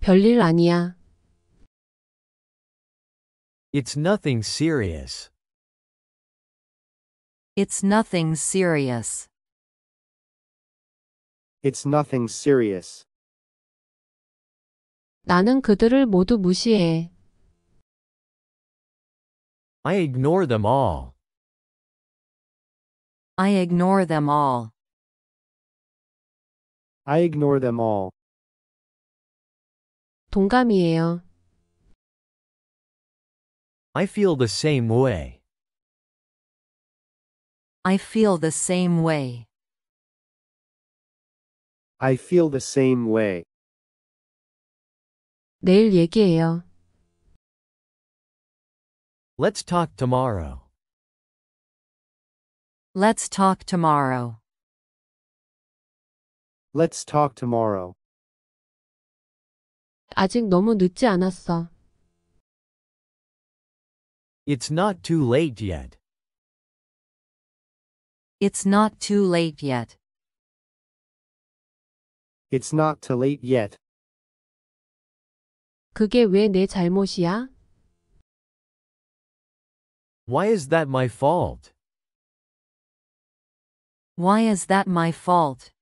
별일 아니야. It's nothing serious. It's nothing serious. It's nothing serious. 나는 그들을 모두 무시해. I ignore them all. I ignore them all. I ignore them all. 동감이에요. I feel the same way. I feel the same way. I feel the same way. 내일 얘기해요. Let's talk tomorrow. Let's talk tomorrow. Let's talk tomorrow. 아직 너무 늦지 않았어. It's not too late yet. It's not too late yet. It's not too late yet. 그게 왜 잘못이야? Why is that my fault? Why is that my fault?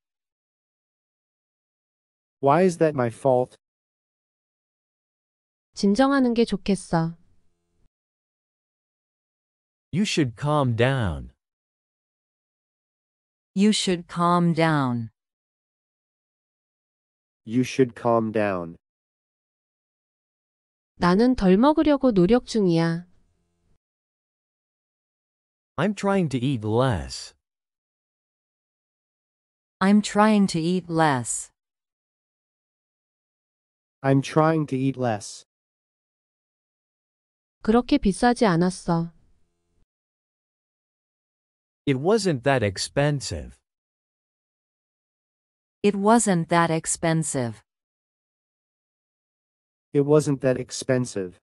Why is that my fault? 진정하는 게 좋겠어. You should calm down. You should calm down. You should calm down. 나는 덜 먹으려고 노력 중이야. I'm trying to eat less. I'm trying to eat less. I'm trying to eat less. 그렇게 비싸지 않았어. It wasn't that expensive. It wasn't that expensive. It wasn't that expensive.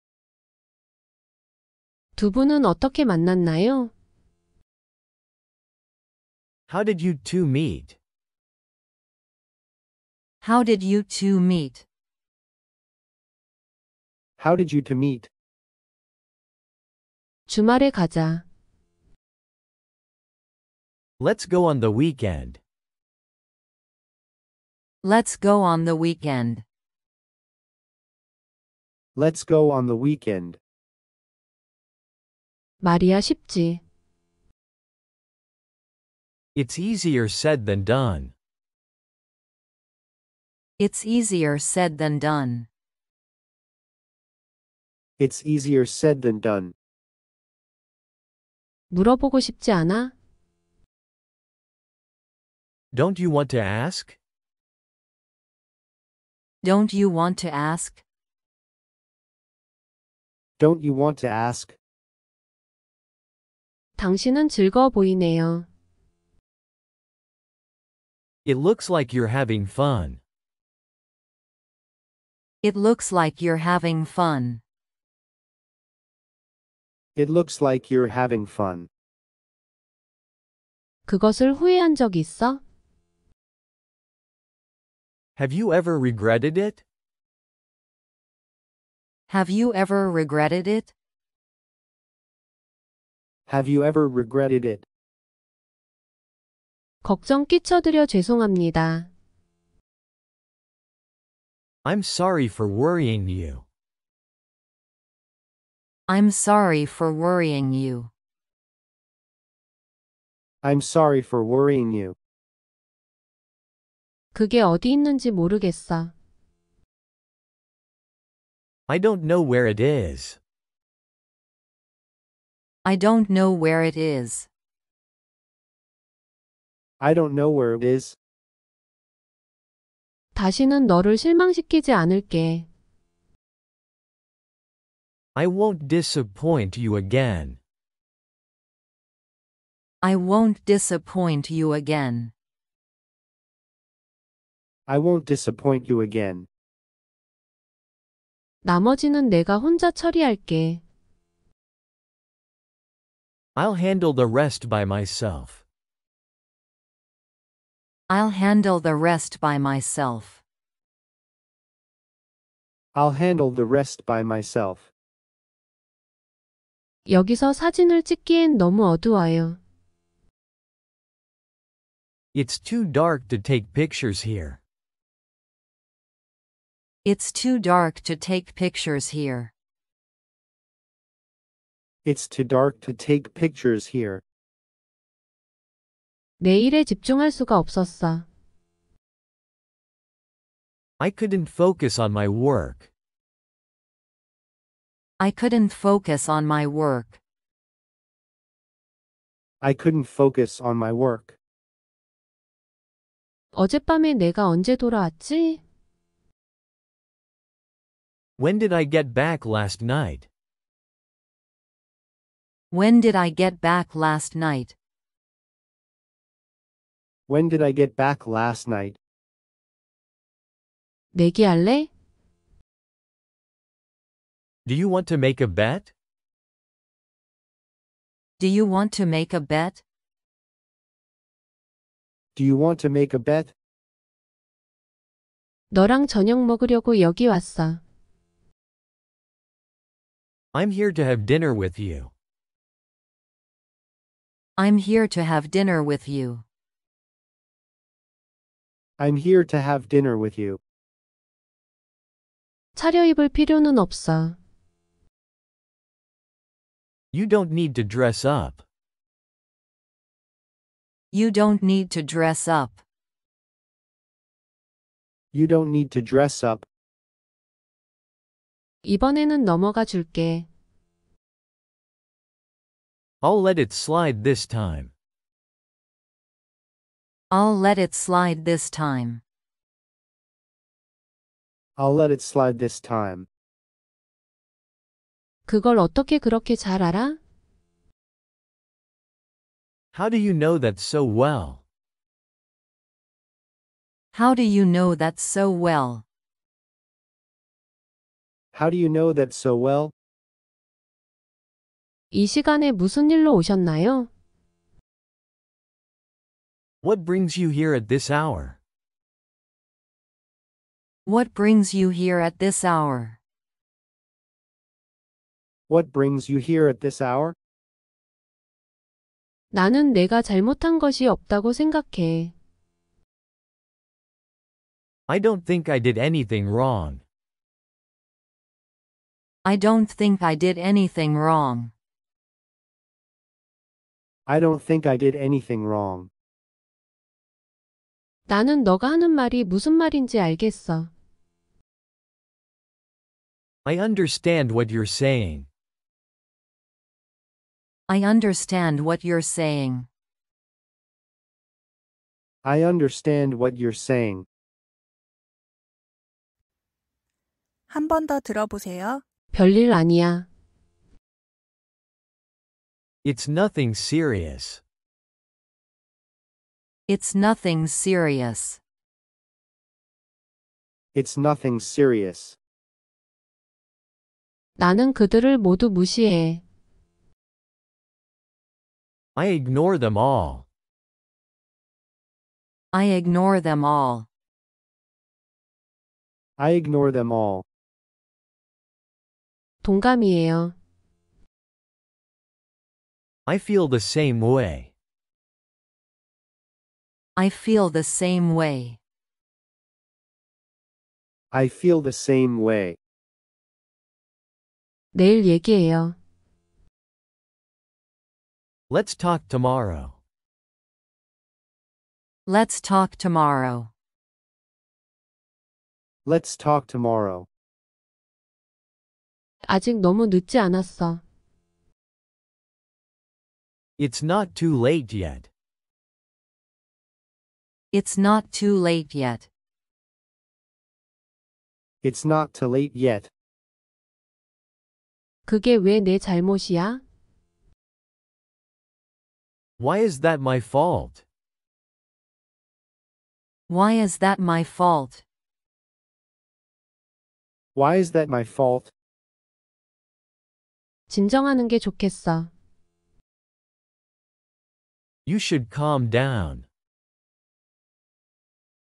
두 분은 어떻게 만났나요? How did you two meet? How did you two meet? How did you two meet? 주말에 가자. Let's go on the weekend. Let's go on the weekend. Let's go on the weekend. 말이야 쉽지. It's easier said than done. It's easier said than done. It's easier said than done. 물어보고 싶지 않아? Don't you want to ask? Don't you want to ask? Don't you want to ask? 당신은 즐거워 보이네요. It looks like you're having fun. It looks like you're having fun. It looks like you're having fun. 그것을 후회한 적 있어? Have you ever regretted it? Have you ever regretted it? Have you ever regretted it? 걱정 끼쳐드려 죄송합니다. I'm sorry for worrying you. I'm sorry for worrying you. I'm sorry for worrying you. 그게 어디 있는지 모르겠어. I don't know where it is. I don't know where it is. I don't know where it is. 다시는 너를 실망시키지 않을게. I won't disappoint you again. I won't disappoint you again. I won't disappoint you again. 나머지는 내가 혼자 처리할게. I'll handle the rest by myself. I'll handle the rest by myself. I'll handle the rest by myself. 여기서 사진을 찍기엔 너무 어두워요. It's too dark to take pictures here. It's too dark to take pictures here. It's too dark to take pictures here. 내일에 집중할 수가 없었어. I couldn't focus on my work. I couldn't focus on my work. I couldn't focus on my work. 어젯밤에 내가 언제 돌아왔지? When did I get back last night? When did I get back last night? When did I get back last night? 내기할래? Do you want to make a bet? Do you want to make a bet? Do you want to make a bet? 너랑 저녁 먹으려고 여기 왔어. I'm here to have dinner with you. I'm here to have dinner with you. I'm here to have dinner with you. 차려입을 필요는 없어. You don't need to dress up. You don't need to dress up. You don't need to dress up. 이번에는 넘어가 줄게. I'll let it slide this time. I'll let it slide this time. I'll let it slide this time. 그걸 어떻게 그렇게 잘 알아? How do you know that so well? How do you know that so well? How do you know that so well? 이 시간에 무슨 일로 오셨나요? What brings you here at this hour? What brings you here at this hour? What brings you here at this hour? 나는 내가 잘못한 것이 없다고 생각해. I don't think I did anything wrong. I don't think I did anything wrong. I don't think I did anything wrong. 나는 너가 하는 말이 무슨 말인지 알겠어. I understand what you're saying. I understand what you're saying. I understand what you're saying. 한 번 더 들어보세요. 별일 아니야. It's nothing serious. It's nothing serious. It's nothing serious. 나는 그들을 모두 무시해. I ignore them all. I ignore them all. I ignore them all. 동감이에요. I feel the same way. I feel the same way. I feel the same way. 내일 얘기해요. Let's talk tomorrow. Let's talk tomorrow. Let's talk tomorrow. 아직 너무 늦지 않았어. It's not too late yet. It's not too late yet. It's not too late yet. 그게 왜 내 잘못이야? Why is that my fault? Why is that my fault? Why is that my fault? 진정하는 게 좋겠어. You should calm down.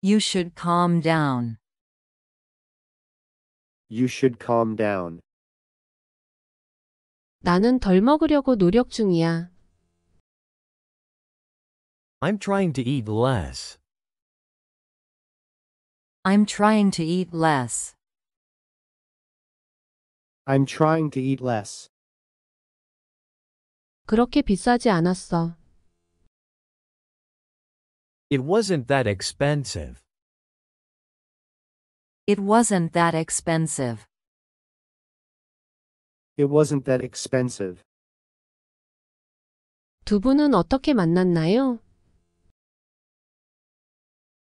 You should calm down. You should calm down. 나는 덜 먹으려고 노력 중이야. I'm trying to eat less. I'm trying to eat less. I'm trying to eat less. 그렇게 비싸지 않았어. It wasn't that expensive. It wasn't that expensive. It wasn't that expensive. 두 분은 어떻게 만났나요?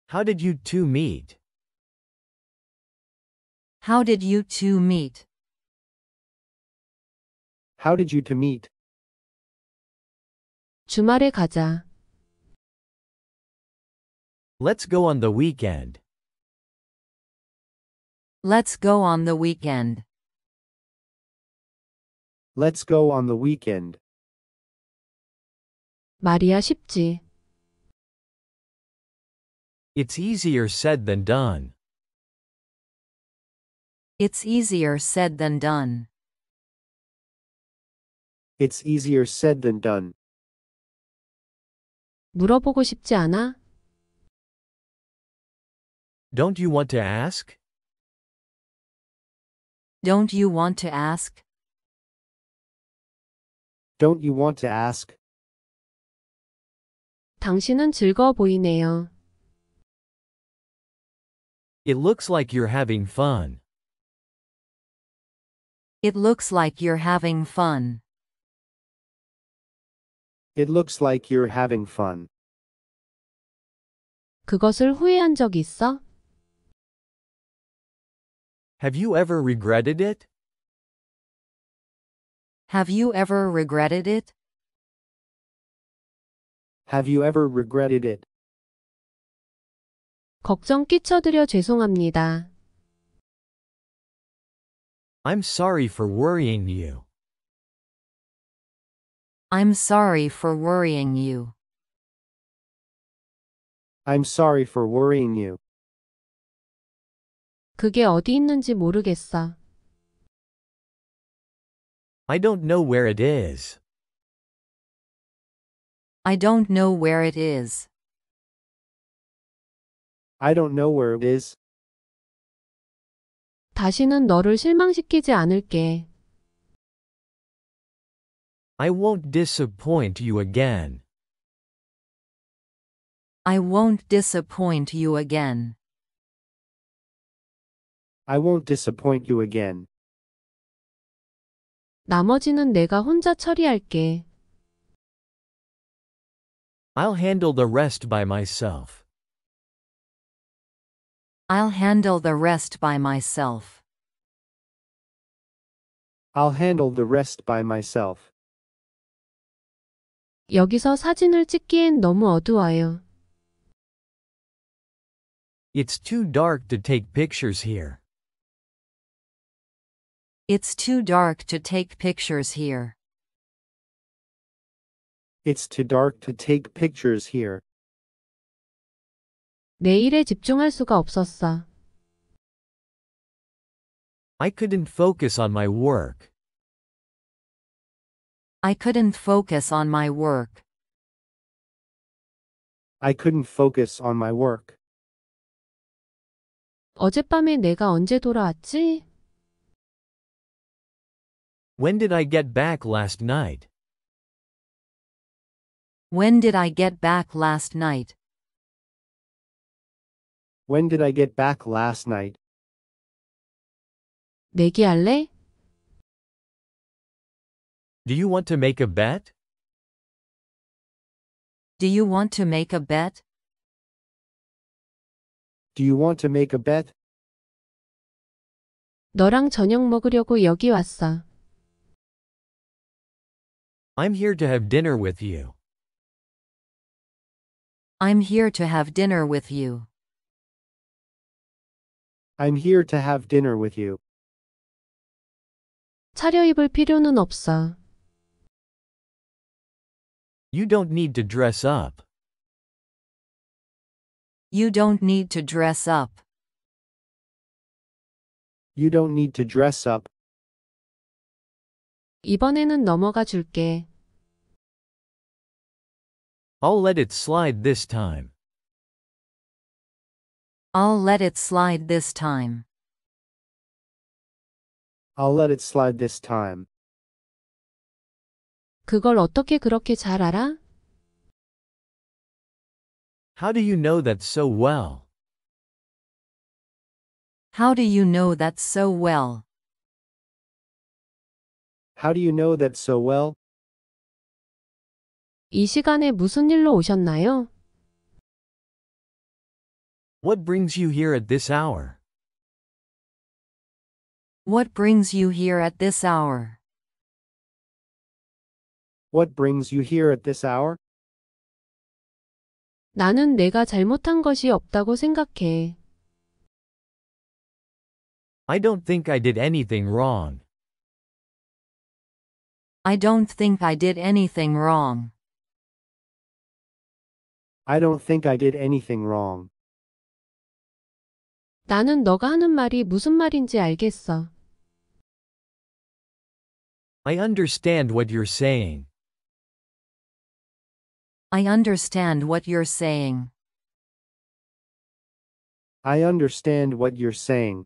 How did you two meet? How did you two meet? How did you two meet? 주말에 가자. Let's go on the weekend. Let's go on the weekend. Let's go on the weekend. 말이야 쉽지. It's easier said than done. It's easier said than done. It's easier said than done. 물어보고 싶지 않아? Don't you want to ask? Don't you want to ask? Don't you want to ask? 당신은 즐거워 보이네요. It looks like you're having fun. It looks like you're having fun. It looks like you're having fun. 그것을 후회한 적 있어? Have you ever regretted it? Have you ever regretted it? Have you ever regretted it? 걱정 끼쳐드려 죄송합니다. I'm sorry for worrying you. I'm sorry for worrying you. I'm sorry for worrying you. 그게 어디 있는지 모르겠어. I don't know where it is. I don't know where it is. I don't know where it is. 다시는 너를 실망시키지 않을게. I won't disappoint you again. I won't disappoint you again. I won't disappoint you again. 나머지는 내가 혼자 처리할게. I'll handle the rest by myself. I'll handle the rest by myself. I'll handle the rest by myself. 여기서 사진을 찍기엔 너무 어두워요. It's too dark to take pictures here. It's too dark to take pictures here. It's too dark to take pictures here. 내 일에 집중할 수가 없었어. I couldn't focus on my work. I couldn't focus on my work. I couldn't focus on my work. 어젯밤에 내가 언제 돌아왔지? When did I get back last night? When did I get back last night? When did I get back last night? 내기할래? Do you want to make a bet? Do you want to make a bet? Do you want to make a bet? 너랑 저녁 먹으려고 여기 왔어. I'm here to have dinner with you. I'm here to have dinner with you. I'm here to have dinner with you. 차려입을 필요는 없어. You don't need to dress up. You don't need to dress up. You don't need to dress up. 이번에는 넘어가 줄게. I'll let it slide this time. I'll let it slide this time. I'll let it slide this time. 그걸 어떻게 그렇게 잘 알아? How do you know that so well? How do you know that so well? How do you know that so well? 이 시간에 무슨 일로 오셨나요? What brings you here at this hour? What brings you here at this hour? What brings you here at this hour? 나는 내가 잘못한 것이 없다고 생각해. I don't think I did anything wrong. I don't think I did anything wrong. I don't think I did anything wrong. 나는 너가 하는 말이 무슨 말인지 알겠어. I understand what you're saying. I understand what you're saying. I understand what you're saying.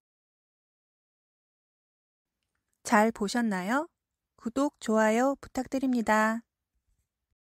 잘 보셨나요? 구독, 좋아요 부탁드립니다.